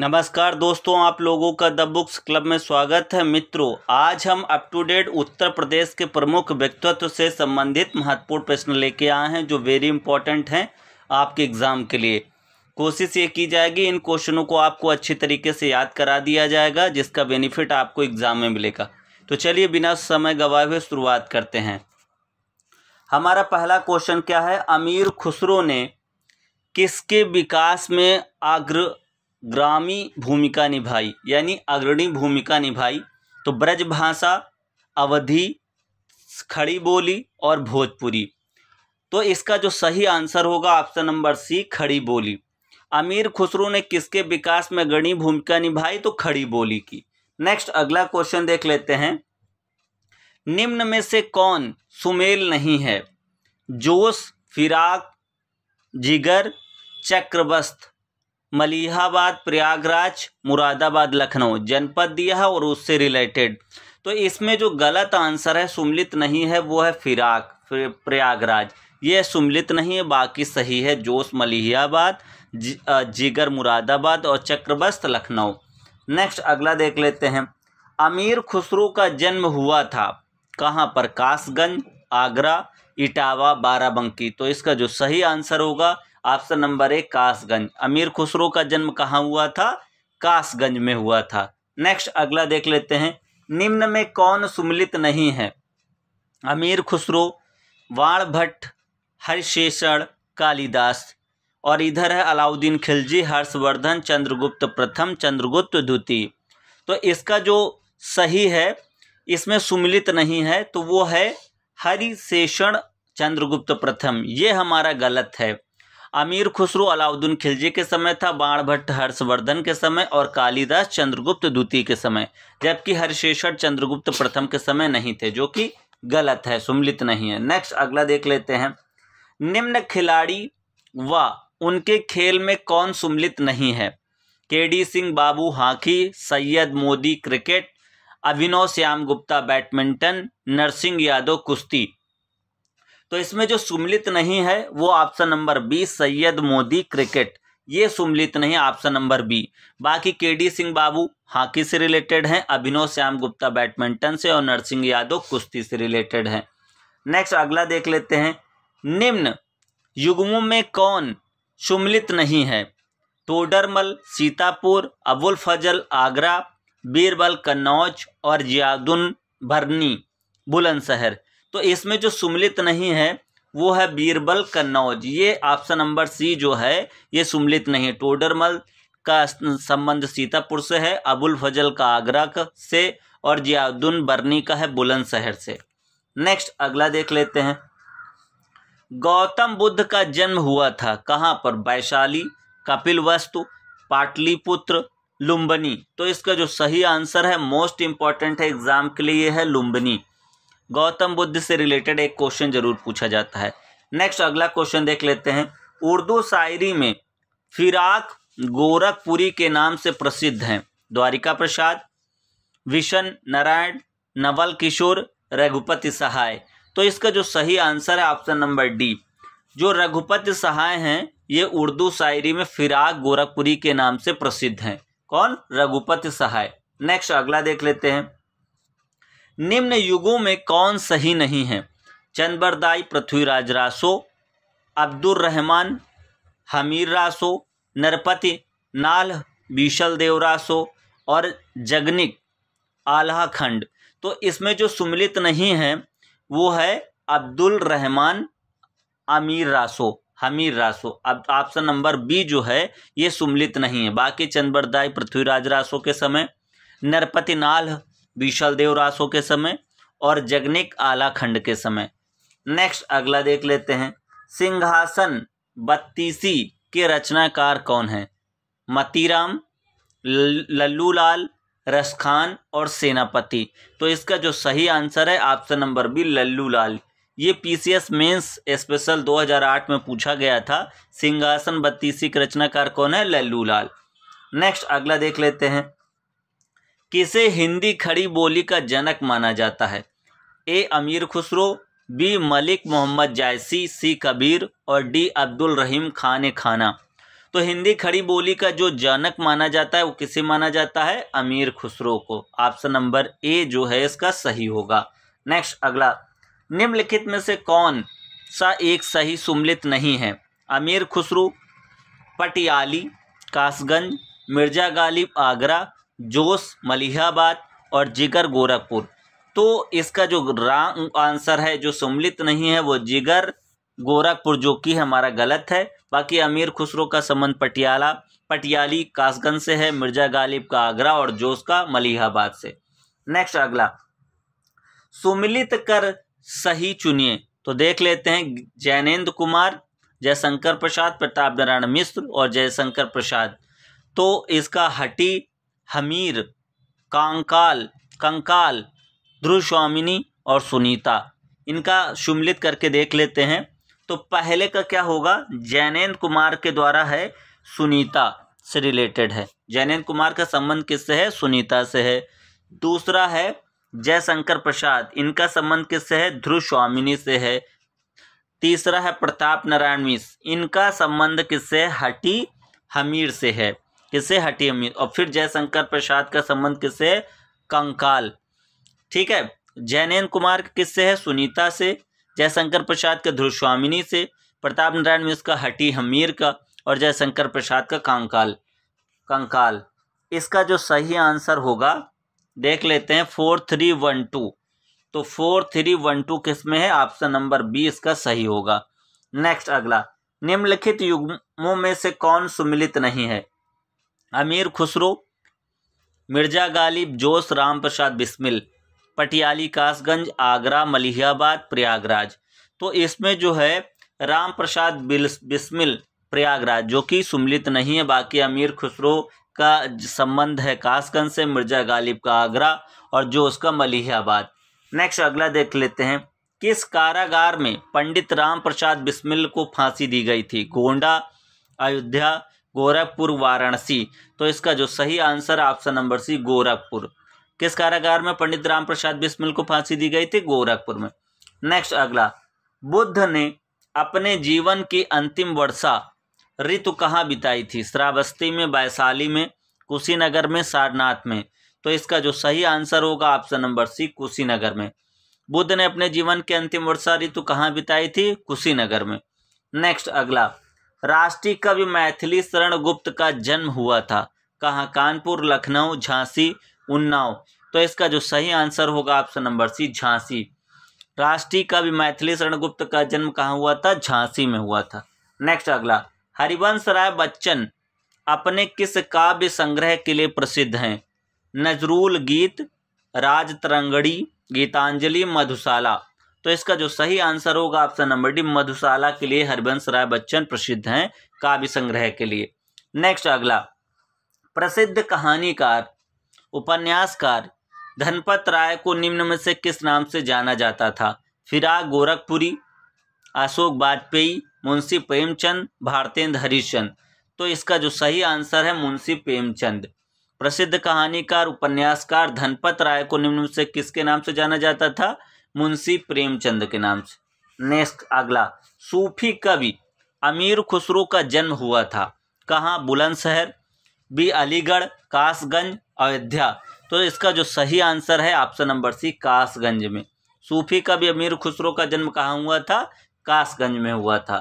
नमस्कार दोस्तों आप लोगों का द बुक्स क्लब में स्वागत है मित्रों आज हम up to date Uttar Pradesh के प्रमुख व्यक्तित्व से संबंधित महत्वपूर्ण प्रश्न लेके आए हैं जो वेरी इंपॉर्टेंट हैं आपके एग्ज़ाम के लिए कोशिश ये की जाएगी इन क्वेश्चनों को आपको अच्छी तरीके से याद करा दिया जाएगा जिसका बेनिफिट आपको एग्ज़ाम में मिलेगा तो चलिए बिना समय गवाए हुए शुरुआत करते हैं हमारा पहला क्वेश्चन क्या है अमीर खुसरो ने किसके विकास में अग्र ग्रामी भूमिका निभाई यानी अग्रणी भूमिका निभाई तो ब्रज भाषा अवधि खड़ी बोली और भोजपुरी तो इसका जो सही आंसर होगा ऑप्शन नंबर सी खड़ी बोली अमीर खुसरो ने किसके विकास में अग्रणी भूमिका निभाई तो खड़ी बोली की नेक्स्ट अगला क्वेश्चन देख लेते हैं निम्न में से कौन सुमेल नहीं है जोश फिराक जिगर चक्रवस्त मलिहाबाद प्रयागराज मुरादाबाद लखनऊ जनपद दिया है और उससे रिलेटेड तो इसमें जो गलत आंसर है सुमलित नहीं है वो है फिराक प्रयागराज ये सुमलित नहीं है बाकी सही है जोश मलिहाबाद जिगर मुरादाबाद और चक्रबस्त लखनऊ नेक्स्ट अगला देख लेते हैं अमीर खुसरो का जन्म हुआ था कहाँ पर कासगंज आगरा इटावा बाराबंकी तो इसका जो सही आंसर होगा ऑप्शन नंबर ए कासगंज अमीर खुसरो का जन्म कहाँ हुआ था कासगंज में हुआ था नेक्स्ट अगला देख लेते हैं निम्न में कौन सुमिलित नहीं है अमीर खुसरो वाण भट्ट हरिशेषण कालिदास और इधर है अलाउद्दीन खिलजी हर्षवर्धन चंद्रगुप्त प्रथम चंद्रगुप्त द्वितीय तो इसका जो सही है इसमें सुमिलित नहीं है तो वो है हरिशेषण चंद्रगुप्त प्रथम ये हमारा गलत है अमीर खुसरो अलाउद्दीन खिलजी के समय था बाण भट्ट हर्षवर्धन के समय और कालिदास चंद्रगुप्त द्वितीय के समय जबकि हरिशेषर चंद्रगुप्त प्रथम के समय नहीं थे जो कि गलत है सुमलित नहीं है नेक्स्ट अगला देख लेते हैं निम्न खिलाड़ी व उनके खेल में कौन सुमलित नहीं है K D Singh Babu hockey Syed Modi cricket Abhinav Shyam Gupta badminton Narsingh Yadav कुश्ती तो इसमें जो सुमलित नहीं है वो option number B Syed Modi cricket ये सुमलित नहीं ऑप्शन नंबर बी बाकी K D Singh Babu hockey से रिलेटेड हैं अभिनव श्याम गुप्ता बैडमिंटन से और नरसिंह यादव कुश्ती से रिलेटेड हैं नेक्स्ट अगला देख लेते हैं निम्न युग्मों में कौन सुमलित नहीं है टोडरमल सीतापुर अबुल फजल आगरा बीरबल कन्नौज और जियादुन भरनी बुलंदशहर तो इसमें जो सुमलित नहीं है वो है बीरबल कन्नौज ये ऑप्शन नंबर सी जो है ये सुमलित नहीं टोडरमल का संबंध सीतापुर से है अबुल फजल का आगरा का से और जियाउद्दीन बर्नी का है बुलंदशहर से नेक्स्ट अगला देख लेते हैं गौतम बुद्ध का जन्म हुआ था कहाँ पर वैशाली कपिल वस्तु पाटलिपुत्र लुम्बनी तो इसका जो सही आंसर है मोस्ट इंपॉर्टेंट है एग्जाम के लिए है लुम्बनी गौतम बुद्ध से रिलेटेड एक क्वेश्चन जरूर पूछा जाता है नेक्स्ट अगला क्वेश्चन देख लेते हैं उर्दू शायरी में फिराक गोरखपुरी के नाम से प्रसिद्ध हैं द्वारिका प्रसाद विशन नारायण नवल किशोर रघुपति सहाय तो इसका जो सही आंसर है ऑप्शन नंबर डी जो रघुपति सहाय हैं ये उर्दू शायरी में फिराक गोरखपुरी के नाम से प्रसिद्ध हैं कौन रघुपति सहाय नेक्स्ट अगला देख लेते हैं निम्न युगों में कौन सही नहीं है चंदबरदाई पृथ्वीराज रासो अब्दुल रहमान हमीर रासो नरपति नाल बीशल देव रासो और जगनिक आल्हा खंड तो इसमें जो सुमिलित नहीं है वो है अब्दुल रहमान अमीर रासो हमीर रासो अब ऑप्शन नंबर बी जो है ये सुमिलित नहीं है बाकी चंदबरदाई पृथ्वीराज रासो के समय नरपति नाल विशाल देवरासों के समय और जगनिक आला खंड के समय नेक्स्ट अगला देख लेते हैं सिंहासन बत्तीसी के रचनाकार कौन हैं मतीराम लल्लू लाल रसखान और सेनापति तो इसका जो सही आंसर है option number B Lallu Lal ये पीसीएस मेंस स्पेशल 2008 में पूछा गया था सिंहासन बत्तीसी के रचनाकार कौन है लल्लू लाल नेक्स्ट अगला देख लेते हैं किसे हिंदी खड़ी बोली का जनक माना जाता है A Amir Khusro B Malik Muhammad Jayasi C Kabir और डी अब्दुल रहीम खान खाना तो हिंदी खड़ी बोली का जो जनक माना जाता है वो किसे माना जाता है अमीर खुसरो को ऑप्शन नंबर ए जो है इसका सही होगा नेक्स्ट अगला निम्नलिखित में से कौन सा एक सही सुमलित नहीं है अमीर खुसरो पटियाली कासगंज मिर्जा गालिब आगरा जोश मलिहाबाद और जिगर गोरखपुर तो इसका जो रॉन्ग आंसर है जो सम्मिलित नहीं है वो जिगर गोरखपुर जो कि हमारा गलत है बाकी अमीर खुसरो का संबंध पटियाला पटियाली कासगंज से है मिर्जा गालिब का आगरा और जोश का मलिहाबाद से नेक्स्ट अगला सुमिलित कर सही चुनिए तो देख लेते हैं जैनेन्द्र कुमार जयशंकर प्रसाद प्रताप नारायण मिश्र और जयशंकर प्रसाद तो इसका हटी हमीर कांकाल कंकाल ध्रुस्वामिनी और सुनीता इनका शुमलित करके देख लेते हैं तो पहले का क्या होगा जैनेन्द्र कुमार के द्वारा है सुनीता से रिलेटेड है जैनेन्द्र कुमार का संबंध किससे है सुनीता से है दूसरा है जयशंकर प्रसाद इनका संबंध किससे है ध्रुस्वामिनी स्वामिनी से है तीसरा है प्रताप नारायण मिश्र इनका संबंध किससे हटी हमीर से है किससे हमीर और फिर जयशंकर प्रसाद का संबंध किससे कंकाल ठीक है जैनेन्द्र कुमार किससे है सुनीता से जयशंकर प्रसाद के ध्रुस्वामिनी से प्रताप नारायण मिश्र का हटी हमीर का और जयशंकर प्रसाद का कंकाल कंकाल इसका जो सही आंसर होगा देख लेते हैं फोर थ्री वन टू तो फोर थ्री वन टू किस में है ऑप्शन नंबर बी इसका सही होगा नेक्स्ट अगला निम्नलिखित युग्मों में से कौन सुमिलित नहीं है अमीर खुसरो मिर्जा गालिब जोश राम प्रसाद बिस्मिल पटियाली कासगंज आगरा मलिहाबाद प्रयागराज तो इसमें जो है राम प्रसाद बिस्मिल प्रयागराज जो कि सुम्मिलित नहीं है बाकी अमीर खुसरो का संबंध है कासगंज से मिर्जा गालिब का आगरा और जो उसका मलिहाबाद नेक्स्ट अगला देख लेते हैं किस कारागार में पंडित राम प्रसाद बिस्मिल को फांसी दी गई थी गोंडा अयोध्या गोरखपुर वाराणसी तो इसका जो सही answer option number C Gorakhpur किस कारागार में पंडित राम प्रसाद बिस्मिल को फांसी दी गई थी गोरखपुर में नेक्स्ट अगला बुद्ध ने अपने जीवन की अंतिम वर्षा ऋतु कहाँ बिताई थी श्रावस्ती में वैशाली में कुशीनगर में सारनाथ में तो इसका जो सही आंसर होगा ऑप्शन नंबर सी कुशीनगर में बुद्ध ने अपने जीवन की अंतिम वर्षा ऋतु कहाँ बिताई थी कुशीनगर में नेक्स्ट अगला राष्ट्रीय कवि मैथिली शरण गुप्त का जन्म हुआ था कहाँ कानपुर लखनऊ झांसी उन्नाव तो इसका जो सही आंसर होगा ऑप्शन नंबर सी झांसी राष्ट्रीय कवि मैथिली शरण गुप्त का जन्म कहाँ हुआ था झांसी में हुआ था नेक्स्ट अगला हरिवंश राय बच्चन अपने किस काव्य संग्रह के लिए प्रसिद्ध हैं नजरूल गीत राज तरंगड़ी गीतांजलि मधुशाला तो इसका जो सही आंसर होगा ऑप्शन नंबर डी मधुशाला के लिए हरिवंश राय बच्चन प्रसिद्ध हैं काव्य संग्रह के लिए नेक्स्ट अगला प्रसिद्ध कहानीकार उपन्यासकार धनपत राय को निम्न में से किस नाम से जाना जाता था फिराग गोरखपुरी अशोक वाजपेयी मुंशी प्रेमचंद भारतेंद्र हरिश्चंद तो इसका जो सही आंसर है मुंशी प्रेमचंद प्रसिद्ध कहानीकार उपन्यासकार धनपत राय को निम्न से किसके नाम से जाना जाता था मुंशी प्रेमचंद के नाम से नेक्स्ट अगला सूफी कवि अमीर खुसरो का जन्म हुआ था कहाँ बुलंदशहर बी अलीगढ़ कासगंज अयोध्या तो इसका जो सही आंसर है ऑप्शन नंबर सी कासगंज में सूफी कवि अमीर खुसरो का जन्म कहाँ हुआ था कासगंज में हुआ था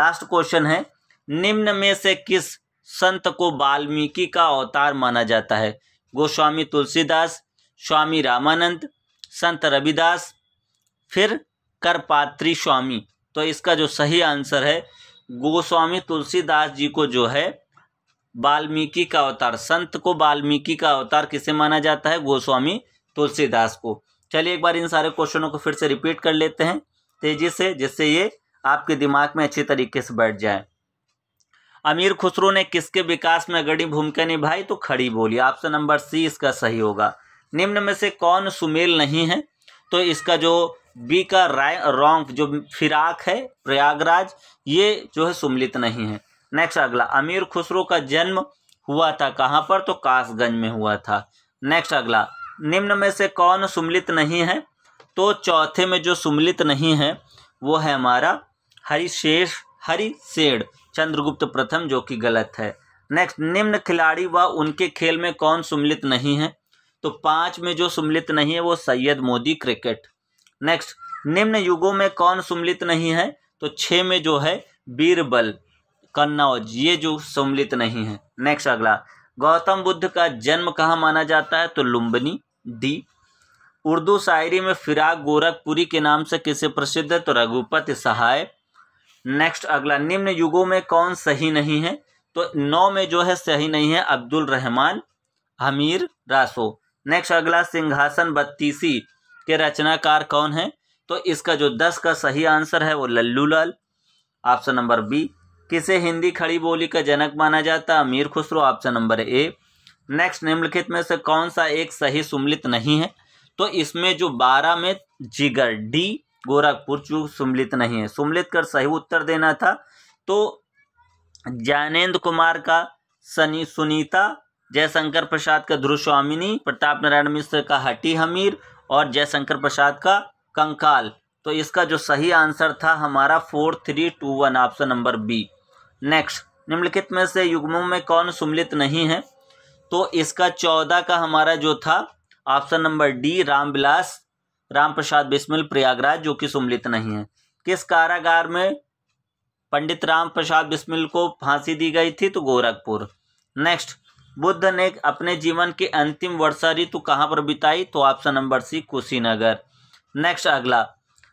लास्ट क्वेश्चन है निम्न में से किस संत को वाल्मीकि का अवतार माना जाता है गोस्वामी तुलसीदास स्वामी रामानंद संत रविदास फिर करपात्री स्वामी तो इसका जो सही आंसर है गोस्वामी तुलसीदास जी को जो है वाल्मीकि का अवतार संत को वाल्मीकि का अवतार किसे माना जाता है गोस्वामी तुलसीदास को चलिए एक बार इन सारे क्वेश्चनों को फिर से रिपीट कर लेते हैं तेजी से जिससे ये आपके दिमाग में अच्छी तरीके से बैठ जाए अमीर खुसरो ने किसके विकास में अग्रणी भूमिका निभाई तो खड़ी बोली ऑप्शन नंबर सी इसका सही होगा निम्न में से कौन सुमेल नहीं है तो इसका जो बी का राय रोंग जो फिराक है प्रयागराज ये जो है सम्मिलित नहीं है नेक्स्ट अगला अमीर खुसरो का जन्म हुआ था कहाँ पर तो कासगंज में हुआ था नेक्स्ट अगला निम्न में से कौन सम्मिलित नहीं है तो चौथे में जो सम्मिलित नहीं है वो है हमारा हरिशेष हरिशेड़ चंद्रगुप्त प्रथम जो कि गलत है नेक्स्ट निम्न खिलाड़ी व उनके खेल में कौन सम्मिलित नहीं है तो पाँच में जो सम्मिलित नहीं है वो सैयद मोदी क्रिकेट नेक्स्ट निम्न युगों में कौन सम्मिलित नहीं है तो छः में जो है बीरबल कन्नौज ये जो सम्मिलित नहीं है नेक्स्ट अगला गौतम बुद्ध का जन्म कहाँ माना जाता है तो लुम्बनी डी उर्दू शायरी में फिराक गोरखपुरी के नाम से किसे प्रसिद्ध है तो रघुपति सहाय नेक्स्ट अगला निम्न युगों में कौन सही नहीं है तो नौ में जो है सही नहीं है अब्दुल रहमान हमीर रासो नेक्स्ट अगला सिंहासन बत्तीसी के रचनाकार कौन है तो इसका जो दस का सही आंसर है वो Lallu Lal option number B किसे हिंदी खड़ी बोली का जनक माना जाता Amir Khusro option number A next निम्नलिखित में से कौन सा एक सही सुमलित नहीं है तो इसमें जो बारह में जिगर डी गोरखपुर चूक सुमलित नहीं है सुमलित कर सही उत्तर देना था तो ज्ञानेन्द्र कुमार का सनी सुनीता जयशंकर प्रसाद का ध्रुस्वामिनी प्रताप नारायण मिश्र का हटी हमीर और जयशंकर प्रसाद का कंकाल तो इसका जो सही आंसर था हमारा four three two one option number B next निम्नलिखित में से युग्मों में कौन सुमिलित नहीं है तो इसका चौदह का हमारा जो था option number D Ramvilas Ram Prasad Bismil Prayagraj जो कि सुमिलित नहीं है किस कारागार में पंडित राम प्रसाद बिस्मिल को फांसी दी गई थी तो गोरखपुर नेक्स्ट बुद्ध ने अपने जीवन की अंतिम वर्षा ऋतु कहाँ पर बिताई तो option number C Kushinagar next अगला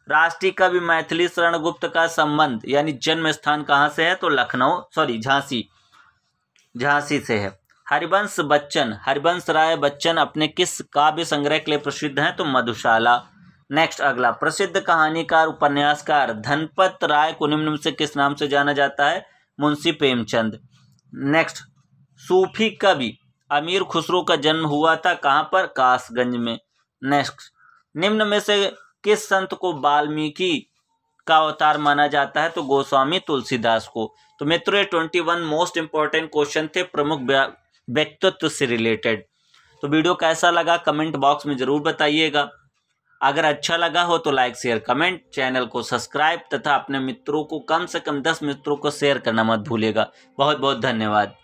राष्ट्रीय कवि मैथिली शरण गुप्त का संबंध यानी जन्म स्थान कहाँ से है तो लखनऊ सॉरी झांसी झांसी से है हरिवंश बच्चन हरिवंश राय बच्चन अपने किस काव्य संग्रह के लिए प्रसिद्ध हैं तो मधुशाला नेक्स्ट अगला प्रसिद्ध कहानीकार उपन्यासकार धनपत राय को निम्न से किस नाम से जाना जाता है मुंशी प्रेमचंद नेक्स्ट सूफी कवि अमीर खुसरो का जन्म हुआ था कहाँ पर कासगंज में नेक्स्ट निम्न में से किस संत को वाल्मीकि का अवतार माना जाता है तो गोस्वामी तुलसीदास को तो मित्रों ये twenty one most important question थे प्रमुख व्यक्तित्व से रिलेटेड तो वीडियो कैसा लगा कमेंट बॉक्स में ज़रूर बताइएगा अगर अच्छा लगा हो तो लाइक शेयर कमेंट चैनल को सब्सक्राइब तथा अपने मित्रों को कम से कम दस मित्रों को शेयर करना मत भूलेगा बहुत बहुत धन्यवाद